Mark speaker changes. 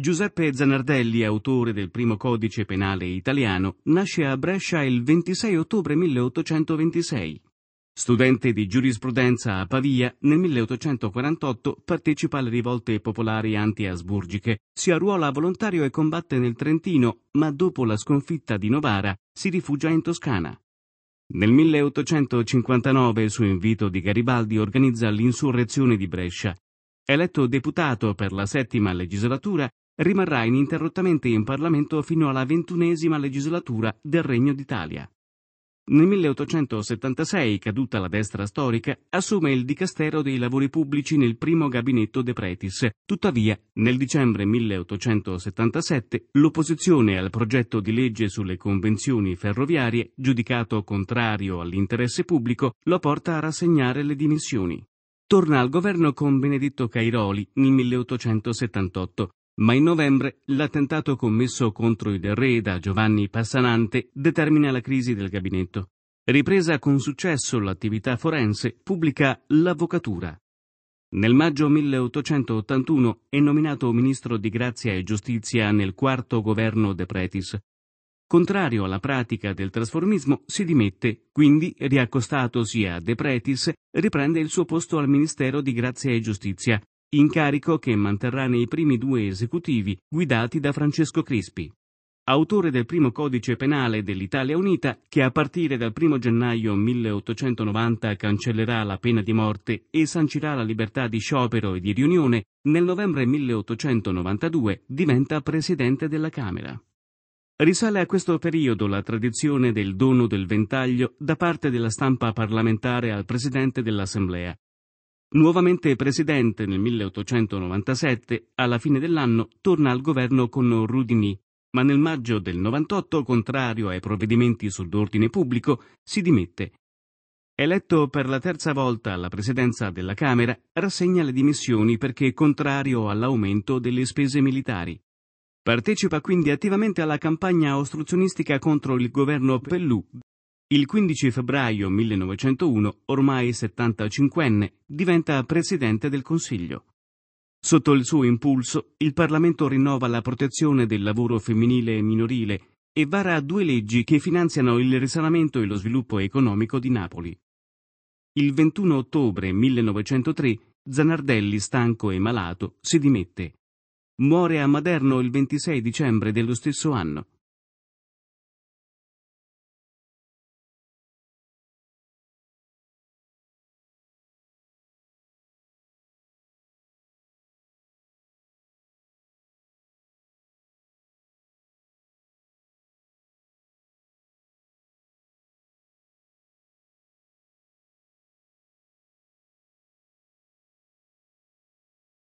Speaker 1: Giuseppe Zanardelli, autore del primo codice penale italiano, nasce a Brescia il 26 ottobre 1826. Studente di giurisprudenza a Pavia, nel 1848 partecipa alle rivolte popolari anti-asburgiche, si arruola volontario e combatte nel Trentino, ma dopo la sconfitta di Novara si rifugia in Toscana. Nel 1859, su invito di Garibaldi, organizza l'insurrezione di Brescia. Eletto deputato per la settima legislatura, rimarrà ininterrottamente in Parlamento fino alla ventunesima legislatura del Regno d'Italia. Nel 1876, caduta la destra storica, assume il dicastero dei lavori pubblici nel primo gabinetto De Pretis. Tuttavia, nel dicembre 1877, l'opposizione al progetto di legge sulle convenzioni ferroviarie, giudicato contrario all'interesse pubblico, lo porta a rassegnare le dimissioni torna al governo con Benedetto Cairoli nel 1878, ma in novembre l'attentato commesso contro il re da Giovanni Passanante determina la crisi del gabinetto. Ripresa con successo l'attività forense, pubblica l'avvocatura. Nel maggio 1881 è nominato ministro di Grazia e Giustizia nel quarto governo De Pretis. Contrario alla pratica del trasformismo, si dimette, quindi, riaccostatosi a De Pretis, riprende il suo posto al Ministero di Grazia e Giustizia, incarico che manterrà nei primi due esecutivi guidati da Francesco Crispi. Autore del primo codice penale dell'Italia Unita, che a partire dal 1 gennaio 1890 cancellerà la pena di morte e sancirà la libertà di sciopero e di riunione, nel novembre 1892 diventa presidente della Camera. Risale a questo periodo la tradizione del dono del ventaglio da parte della stampa parlamentare al presidente dell'Assemblea, Nuovamente presidente nel 1897, alla fine dell'anno torna al governo con Rudini, ma nel maggio del 98, contrario ai provvedimenti sull'ordine pubblico, si dimette. Eletto per la terza volta alla presidenza della Camera, rassegna le dimissioni perché contrario all'aumento delle spese militari. Partecipa quindi attivamente alla campagna ostruzionistica contro il governo Pellù il 15 febbraio 1901, ormai 75enne, diventa presidente del Consiglio. Sotto il suo impulso, il Parlamento rinnova la protezione del lavoro femminile e minorile e vara due leggi che finanziano il risanamento e lo sviluppo economico di Napoli. Il 21 ottobre 1903 Zanardelli, stanco e malato, si dimette. Muore a Maderno il 26 dicembre dello stesso anno.